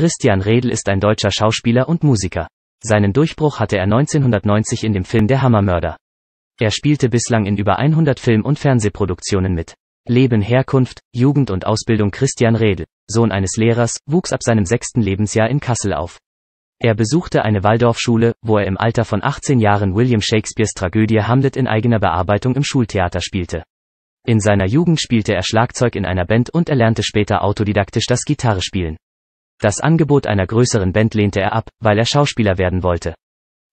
Christian Redl ist ein deutscher Schauspieler und Musiker. Seinen Durchbruch hatte er 1990 in dem Film Der Hammermörder. Er spielte bislang in über 100 Film- und Fernsehproduktionen mit. Leben Herkunft, Jugend und Ausbildung Christian Redl, Sohn eines Lehrers, wuchs ab seinem sechsten Lebensjahr in Kassel auf. Er besuchte eine Waldorfschule, wo er im Alter von 18 Jahren William Shakespeares Tragödie Hamlet in eigener Bearbeitung im Schultheater spielte. In seiner Jugend spielte er Schlagzeug in einer Band und erlernte später autodidaktisch das Gitarrespielen. Das Angebot einer größeren Band lehnte er ab, weil er Schauspieler werden wollte.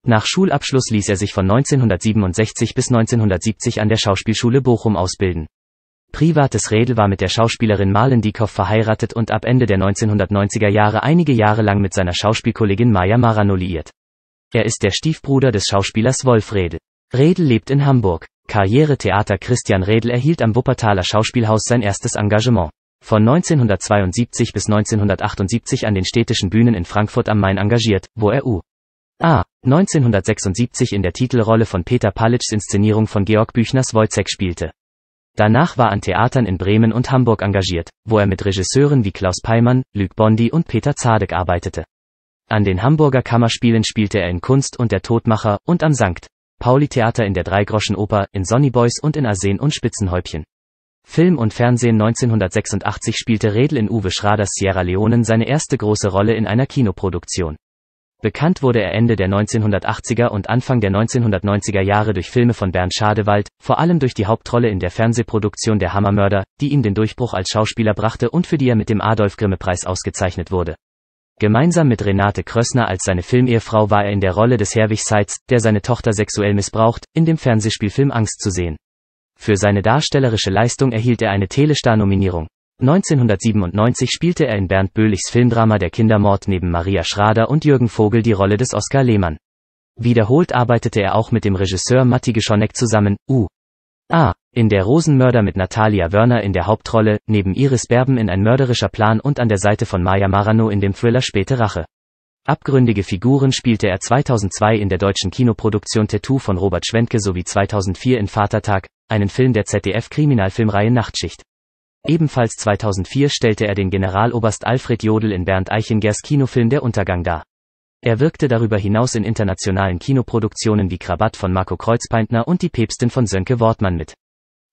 Nach Schulabschluss ließ er sich von 1967 bis 1970 an der Schauspielschule Bochum ausbilden. Privates Redel war mit der Schauspielerin Marlen Diekoff verheiratet und ab Ende der 1990er Jahre einige Jahre lang mit seiner Schauspielkollegin Maya Marano liiert. Er ist der Stiefbruder des Schauspielers Wolf Redel. Redel lebt in Hamburg. Karriere-Theater Christian Redel erhielt am Wuppertaler Schauspielhaus sein erstes Engagement von 1972 bis 1978 an den städtischen Bühnen in Frankfurt am Main engagiert, wo er U. A. 1976 in der Titelrolle von Peter Palitschs Inszenierung von Georg Büchners Wojcek spielte. Danach war an Theatern in Bremen und Hamburg engagiert, wo er mit Regisseuren wie Klaus Peimann, Luc Bondi und Peter Zadek arbeitete. An den Hamburger Kammerspielen spielte er in Kunst und der Todmacher und am Sankt Pauli Theater in der Dreigroschenoper, in Sonnyboys und in Arsen und Spitzenhäubchen. Film und Fernsehen 1986 spielte Redl in Uwe Schraders Sierra Leonen seine erste große Rolle in einer Kinoproduktion. Bekannt wurde er Ende der 1980er und Anfang der 1990er Jahre durch Filme von Bernd Schadewald, vor allem durch die Hauptrolle in der Fernsehproduktion Der Hammermörder, die ihm den Durchbruch als Schauspieler brachte und für die er mit dem Adolf-Grimme-Preis ausgezeichnet wurde. Gemeinsam mit Renate Krössner als seine Filmehefrau war er in der Rolle des Herwig Seitz, der seine Tochter sexuell missbraucht, in dem Fernsehspielfilm Angst zu sehen. Für seine darstellerische Leistung erhielt er eine Telestar-Nominierung. 1997 spielte er in Bernd Böhlichs Filmdrama Der Kindermord neben Maria Schrader und Jürgen Vogel die Rolle des Oskar Lehmann. Wiederholt arbeitete er auch mit dem Regisseur Matti Geschonek zusammen, U. A. In der Rosenmörder mit Natalia Wörner in der Hauptrolle, neben Iris Berben in Ein mörderischer Plan und an der Seite von Maya Marano in dem Thriller Späte Rache. Abgründige Figuren spielte er 2002 in der deutschen Kinoproduktion Tattoo von Robert Schwentke sowie 2004 in Vatertag, einen Film der ZDF-Kriminalfilmreihe Nachtschicht. Ebenfalls 2004 stellte er den Generaloberst Alfred Jodl in Bernd Eichingers Kinofilm Der Untergang dar. Er wirkte darüber hinaus in internationalen Kinoproduktionen wie Krabatt von Marco Kreuzpeintner und Die Päpstin von Sönke Wortmann mit.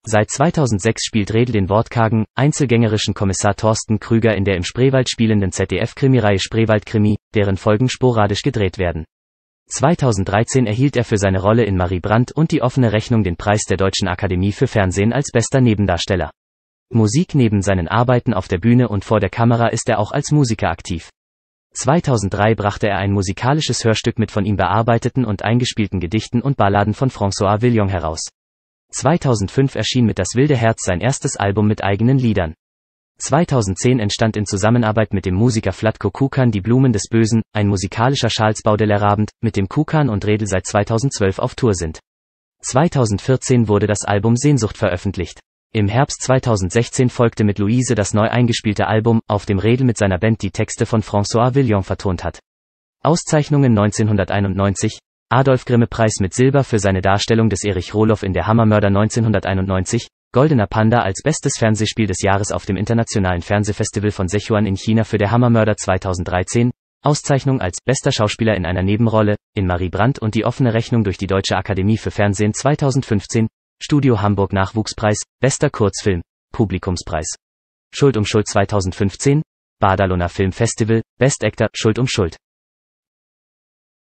Seit 2006 spielt Redl den wortkargen, einzelgängerischen Kommissar Thorsten Krüger in der im Spreewald spielenden ZDF-Krimireihe Spreewald-Krimi, deren Folgen sporadisch gedreht werden. 2013 erhielt er für seine Rolle in Marie Brandt und die offene Rechnung den Preis der Deutschen Akademie für Fernsehen als bester Nebendarsteller. Musik neben seinen Arbeiten auf der Bühne und vor der Kamera ist er auch als Musiker aktiv. 2003 brachte er ein musikalisches Hörstück mit von ihm bearbeiteten und eingespielten Gedichten und Balladen von François Villon heraus. 2005 erschien mit Das wilde Herz sein erstes Album mit eigenen Liedern. 2010 entstand in Zusammenarbeit mit dem Musiker Flatko Kukan Die Blumen des Bösen, ein musikalischer Charles baudelaire mit dem Kukan und Redel seit 2012 auf Tour sind. 2014 wurde das Album Sehnsucht veröffentlicht. Im Herbst 2016 folgte mit Luise das neu eingespielte Album, auf dem Redel mit seiner Band die Texte von François Villon vertont hat. Auszeichnungen 1991, Adolf Grimme Preis mit Silber für seine Darstellung des Erich Roloff in der Hammermörder 1991, Goldener Panda als bestes Fernsehspiel des Jahres auf dem Internationalen Fernsehfestival von Sichuan in China für der Hammermörder 2013, Auszeichnung als bester Schauspieler in einer Nebenrolle in Marie Brandt und die offene Rechnung durch die Deutsche Akademie für Fernsehen 2015, Studio Hamburg Nachwuchspreis, bester Kurzfilm, Publikumspreis. Schuld um Schuld 2015, Badalona Film Festival, Best Actor, Schuld um Schuld.